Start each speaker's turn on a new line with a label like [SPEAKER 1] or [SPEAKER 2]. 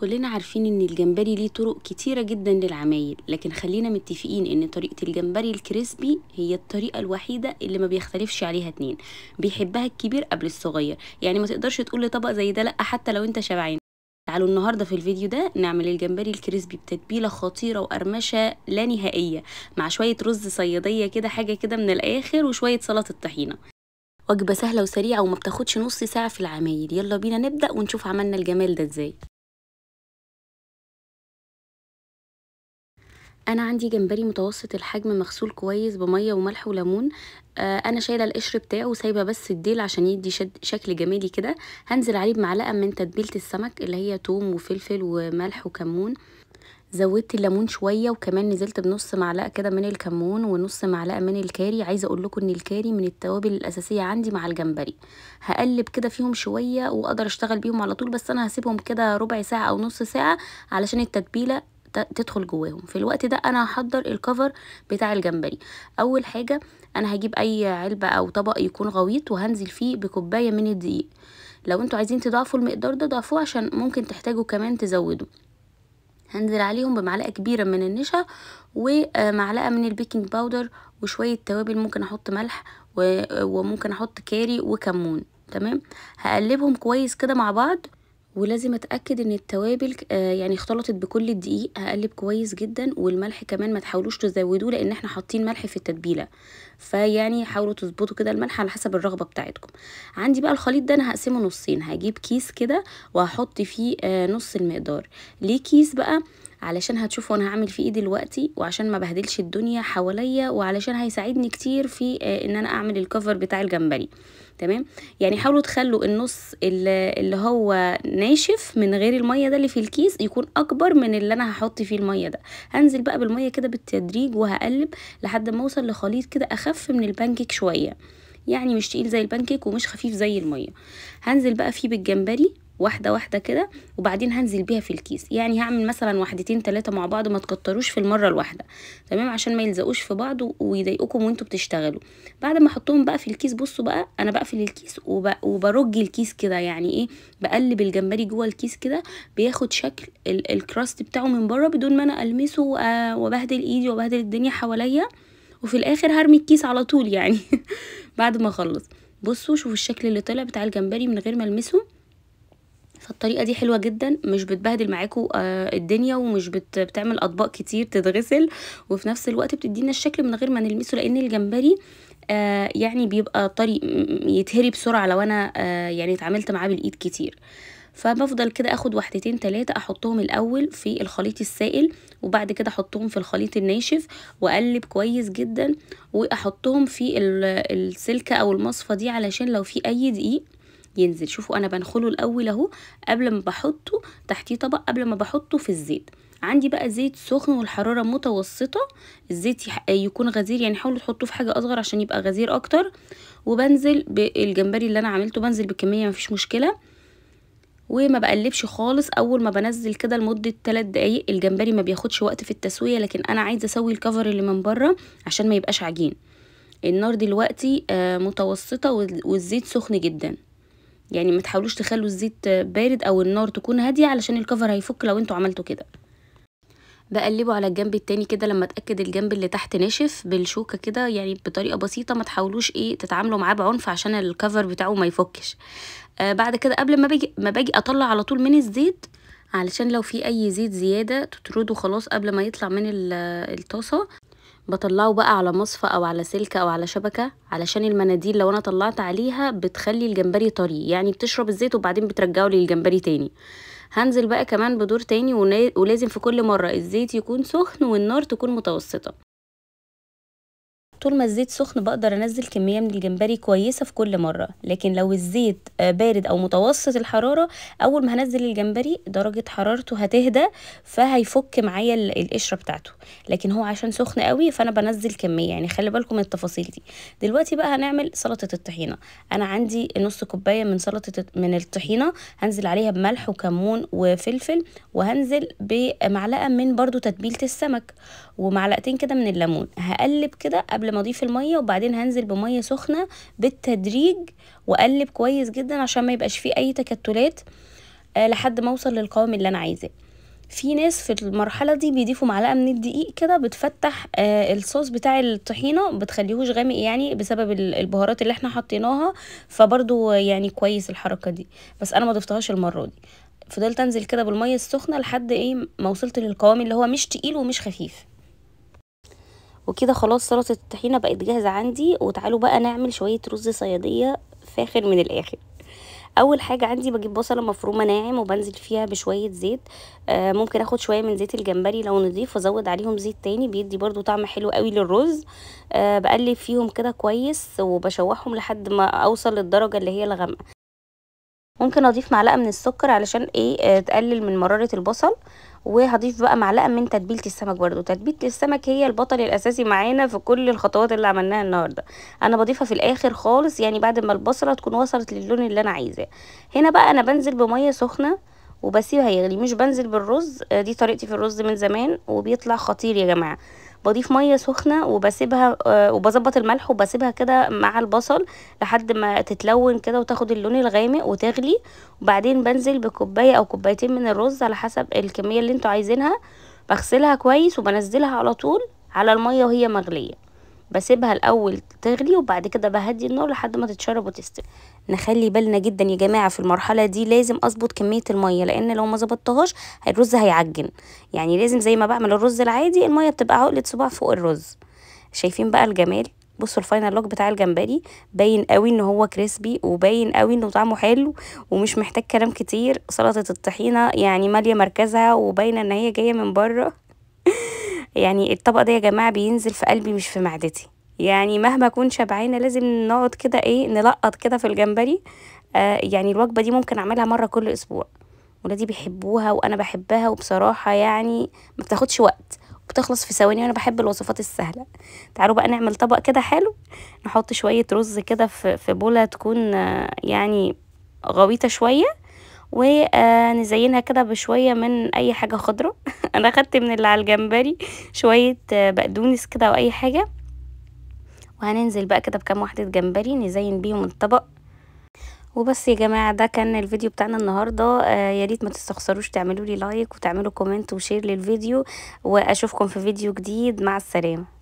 [SPEAKER 1] كلنا عارفين ان الجمبري ليه طرق كتيره جدا للعمايل لكن خلينا متفقين ان طريقه الجمبري الكريسبي هي الطريقه الوحيده اللي ما بيختلفش عليها اتنين بيحبها الكبير قبل الصغير يعني ما تقدرش تقول لطبق زي ده لا حتى لو انت شبعان تعالوا النهارده في الفيديو ده نعمل الجمبري الكريسبي بتتبيله خطيره وقرمشه لا نهائيه مع شويه رز صياديه كده حاجه كده من الاخر وشويه سلطه طحينه وجبه سهله وسريعه وما بتاخدش نص ساعه في العمايل يلا بينا نبدا ونشوف عملنا الجمال ده ازاي انا عندي جمبري متوسط الحجم مغسول كويس بميه وملح وليمون آه، انا شايله القشر بتاعه وسايبه بس الديل عشان يدي شد شكل جمالي كده هنزل عليه بمعلقه من تتبيله السمك اللي هي توم وفلفل وملح وكمون زودت الليمون شويه وكمان نزلت بنص معلقه كده من الكمون ونص معلقه من الكاري عايزه اقول لكم ان الكاري من التوابل الاساسيه عندي مع الجمبري هقلب كده فيهم شويه واقدر اشتغل بيهم على طول بس انا هسيبهم كده ربع ساعه او نص ساعه علشان التتبيله تدخل جواهم في الوقت ده انا هحضر الكفر بتاع الجمبري اول حاجه انا هجيب اي علبه او طبق يكون غويط وهنزل فيه بكوبايه من الدقيق لو انتوا عايزين تضعفوا المقدار ده ضعفوه عشان ممكن تحتاجوا كمان تزودوا هنزل عليهم بمعلقه كبيره من النشا ومعلقه من البيكنج باودر وشويه توابل ممكن احط ملح وممكن احط كاري وكمون تمام هقلبهم كويس كده مع بعض ولازم اتاكد ان التوابل آه، يعني اختلطت بكل الدقيق هقلب كويس جدا والملح كمان ما تحاولوش تزودوه لان احنا حاطين ملح في التتبيله فيعني حاولوا تظبطوا كده الملح على حسب الرغبه بتاعتكم عندي بقى الخليط ده انا هقسمه نصين هجيب كيس كده وهحط فيه آه، نص المقدار ليه كيس بقى علشان هتشوفوا انا هعمل في ايه دلوقتي وعشان ما بهدلش الدنيا حواليا وعلشان هيساعدني كتير في آه، ان انا اعمل الكفر بتاع الجمبري تمام يعني حاولوا تخلوا النص اللي هو ناشف من غير الميه ده اللي في الكيس يكون اكبر من اللي انا هحط فيه الميه ده هنزل بقى بالميه كده بالتدريج وهقلب لحد ما اوصل لخليط كده اخف من البانكيك شويه يعني مش تقيل زي البانكيك ومش خفيف زي الميه هنزل بقى فيه بالجمبري واحدة واحدة كده وبعدين هنزل بيها في الكيس يعني هعمل مثلا واحدتين تلاتة مع بعض ما تكتروش في المرة الواحدة تمام عشان ما يلزقوش في بعض ويضايقوكم وانتوا بتشتغلوا بعد ما احطهم بقى في الكيس بصوا بقى انا بقفل الكيس وب... وبرج الكيس كده يعني ايه بقلب الجمبري جوه الكيس كده بياخد شكل ال... الكراست بتاعه من بره بدون ما انا المسه وبهدل ايدي وبهدل الدنيا حواليا وفي الاخر هرمي الكيس على طول يعني بعد ما اخلص بصوا شوفوا الشكل اللي طلع بتاع الجمبري من غير ما المسه فالطريقه دي حلوه جدا مش بتبهدل معاكم آه، الدنيا ومش بت بتعمل اطباق كتير تتغسل وفي نفس الوقت بتدينا الشكل من غير ما نلمسه لان الجمبري آه، يعني بيبقى طري يتهري بسرعه لو انا آه، يعني اتعاملت معاه بالايد كتير فبفضل كده اخد واحدتين تلاتة احطهم الاول في الخليط السائل وبعد كده احطهم في الخليط الناشف واقلب كويس جدا واحطهم في السلكه او المصفى دي علشان لو في اي دقيق ينزل شوفوا انا بنخله الاول اهو قبل ما بحطه تحتيه طبق قبل ما بحطه في الزيت عندي بقى زيت سخن والحراره متوسطه الزيت يكون غزير يعني حاولوا تحطوه في حاجه اصغر عشان يبقى غزير اكتر وبنزل بالجمبري اللي انا عملته بنزل بكميه مفيش مشكله وما بقلبش خالص اول ما بنزل كده لمده 3 دقايق الجمبري ما بياخدش وقت في التسويه لكن انا عايزه اسوي الكفر اللي من بره عشان ما يبقاش عجين النار دلوقتي آه، متوسطه والزيت سخن جدا يعني ما تحاولوش تخلوا الزيت بارد او النار تكون هاديه علشان الكفر هيفك لو انتوا عملتوا كده بقلبه على الجنب التاني كده لما اتاكد الجنب اللي تحت ناشف بالشوكه كده يعني بطريقه بسيطه ما تحاولوش ايه تتعاملوا معاه بعنف عشان الكفر بتاعه ما يفكش آه بعد كده قبل ما باجي ما باجي اطلع على طول من الزيت علشان لو في اي زيت زياده تطرده خلاص قبل ما يطلع من الطاسه بطلعه بقى على مصفى او على سلك او على شبكة علشان المناديل لو انا طلعت عليها بتخلي الجمبري طري يعني بتشرب الزيت وبعدين بترجعه للجمبري تاني هنزل بقى كمان بدور تاني ولازم في كل مرة الزيت يكون سخن والنار تكون متوسطة طول ما الزيت سخن بقدر انزل كميه من الجمبري كويسه في كل مره لكن لو الزيت آه، بارد او متوسط الحراره اول ما هنزل الجمبري درجه حرارته هتهدى فهيفك معايا القشره بتاعته لكن هو عشان سخن قوي فانا بنزل كميه يعني خلي بالكم من التفاصيل دي دلوقتي بقى هنعمل سلطه الطحينه انا عندي نص كوبايه من سلطه من الطحينه هنزل عليها بملح وكمون وفلفل وهنزل بمعلقه من برضو تتبيله السمك ومعلقتين كده من الليمون هقلب كده قبل قبل ما اضيف الميه وبعدين هنزل بميه سخنه بالتدريج واقلب كويس جدا عشان ما يبقاش فيه اي تكتلات آه، لحد ما اوصل للقوام اللي انا عايزاه في ناس في المرحله دي بيضيفوا معلقه من الدقيق كده بتفتح آه، الصوص بتاع الطحينه بتخليهوش غامق يعني بسبب البهارات اللي احنا حطيناها فبرضو يعني كويس الحركه دي بس انا ما ضفتهاش المره دي فضلت انزل كده بالميه السخنه لحد ايه ما وصلت للقوام اللي هو مش تقيل ومش خفيف وكده خلاص سلطه الطحينه بقت جاهزه عندي وتعالوا بقى نعمل شويه رز صياديه فاخر من الاخر اول حاجه عندي بجيب بصله مفرومه ناعم وبنزل فيها بشويه زيت آه، ممكن اخد شويه من زيت الجمبري لو نضيف وازود عليهم زيت تاني بيدي برضو طعم حلو قوي للرز آه، بقلب فيهم كده كويس وبشوحهم لحد ما اوصل للدرجه اللي هي الغامقه ممكن اضيف معلقه من السكر علشان ايه آه، تقلل من مراره البصل وهضيف بقى معلقه من تتبيله السمك برضو تتبيله السمك هي البطل الاساسي معانا في كل الخطوات اللي عملناها النهارده انا بضيفها في الاخر خالص يعني بعد ما البصله تكون وصلت للون اللي انا عايزاه هنا بقى انا بنزل بميه سخنه وبسيبها يغلي مش بنزل بالرز آه، دي طريقتي في الرز من زمان وبيطلع خطير يا جماعه بضيف ميه سخنه وبسيبها آه، وبظبط الملح وبسيبها كده مع البصل لحد ما تتلون كده وتاخد اللون الغامق وتغلي وبعدين بنزل بكوبايه او كوبايتين من الرز على حسب الكميه اللي انتوا عايزينها بغسلها كويس وبنزلها على طول على الميه وهي مغليه بسيبها الاول تغلي وبعد كده بهدي النار لحد ما تتشرب وتستوي نخلي بالنا جدا يا جماعه في المرحله دي لازم اظبط كميه الميه لان لو ما ظبطتهاش الرز هيعجن يعني لازم زي ما بعمل الرز العادي الميه بتبقى عقله صباع فوق الرز شايفين بقى الجمال بصوا الفاينل لوك بتاع الجمبري باين قوي ان هو كريسبي وباين قوي انه طعمه حلو ومش محتاج كلام كتير سلطه الطحينه يعني ماليه مركزها وباينه ان هي جايه من بره يعني الطبق ده يا جماعة بينزل في قلبي مش في معدتي يعني مهما اكون شبعانه لازم نقعد كده ايه نلقط كده في الجمبري آه يعني الوجبه دي ممكن اعملها مره كل اسبوع ولادي بيحبوها وانا بحبها وبصراحه يعني ما بتاخدش وقت وبتخلص في ثواني وانا بحب الوصفات السهله تعالوا بقى نعمل طبق كده حلو نحط شويه رز كده في بوله تكون آه، يعني غويطه شويه ونزينها كده بشوية من اي حاجة خضرة انا خدت من اللي على الجمبري شوية آه، بقدونس كده او اي حاجة وهننزل بقى كده بكام واحدة جمبري نزين بيهم الطبق وبس يا جماعة ده كان الفيديو بتاعنا النهاردة آه، يا ريت ما تستخسروش تعملوا لي لايك وتعملوا كومنت وشير للفيديو واشوفكم في فيديو جديد مع السلامة